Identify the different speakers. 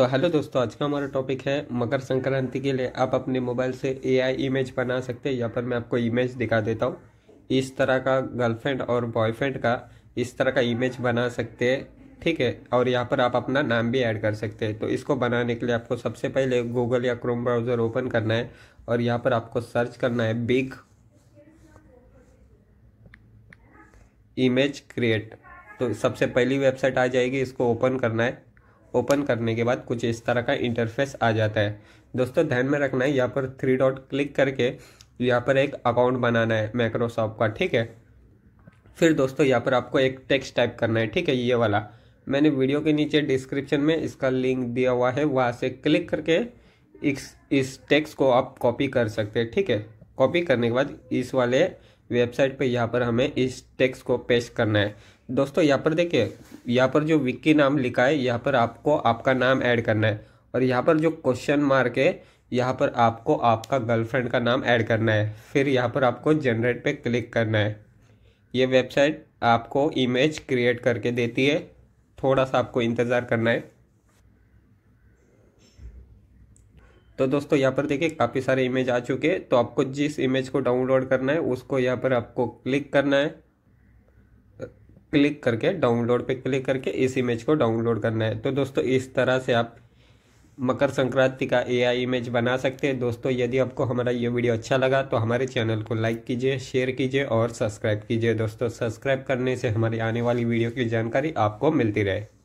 Speaker 1: तो हेलो दोस्तों आज का हमारा टॉपिक है मकर संक्रांति के लिए आप अपने मोबाइल से एआई इमेज बना सकते हैं या पर मैं आपको इमेज दिखा देता हूँ इस तरह का गर्लफ्रेंड और बॉयफ्रेंड का इस तरह का इमेज बना सकते हैं ठीक है और यहाँ पर आप अपना नाम भी ऐड कर सकते हैं तो इसको बनाने के लिए आपको सबसे पहले गूगल या क्रोम ब्राउज़र ओपन करना है और यहाँ पर आपको सर्च करना है बिग इमेज क्रिएट तो सबसे पहली वेबसाइट आ जाएगी इसको ओपन करना है ओपन करने के बाद कुछ इस तरह का इंटरफेस आ जाता है दोस्तों ध्यान में रखना है यहाँ पर थ्री डॉट क्लिक करके यहाँ पर एक अकाउंट बनाना है माइक्रोसॉफ्ट का ठीक है फिर दोस्तों यहाँ पर आपको एक टेक्स्ट टाइप करना है ठीक है ये वाला मैंने वीडियो के नीचे डिस्क्रिप्शन में इसका लिंक दिया हुआ है वहाँ से क्लिक करके इस इस टेक्स्ट को आप कॉपी कर सकते हैं ठीक है कॉपी करने के बाद इस वाले वेबसाइट पे यहाँ पर हमें इस टेक्स्ट को पेश करना है दोस्तों यहाँ पर देखिए यहाँ पर जो विक्की नाम लिखा है यहाँ पर आपको आपका नाम ऐड करना है और यहाँ पर जो क्वेश्चन मार्क है यहाँ पर आपको आपका गर्लफ्रेंड का नाम ऐड करना है फिर यहाँ पर आपको जनरेट पे क्लिक करना है ये वेबसाइट आपको इमेज क्रिएट करके देती है थोड़ा सा आपको इंतज़ार करना है तो दोस्तों यहाँ पर देखिए काफ़ी सारे इमेज आ चुके हैं तो आपको जिस इमेज को डाउनलोड करना है उसको यहाँ पर आपको क्लिक करना है क्लिक करके डाउनलोड पे क्लिक करके इस इमेज को डाउनलोड करना है तो दोस्तों इस तरह से आप मकर संक्रांति का एआई इमेज बना सकते हैं दोस्तों यदि आपको हमारा ये वीडियो अच्छा लगा तो हमारे चैनल को लाइक कीजिए शेयर कीजिए और सब्सक्राइब कीजिए दोस्तों सब्सक्राइब करने से हमारी आने वाली वीडियो की जानकारी आपको मिलती रहे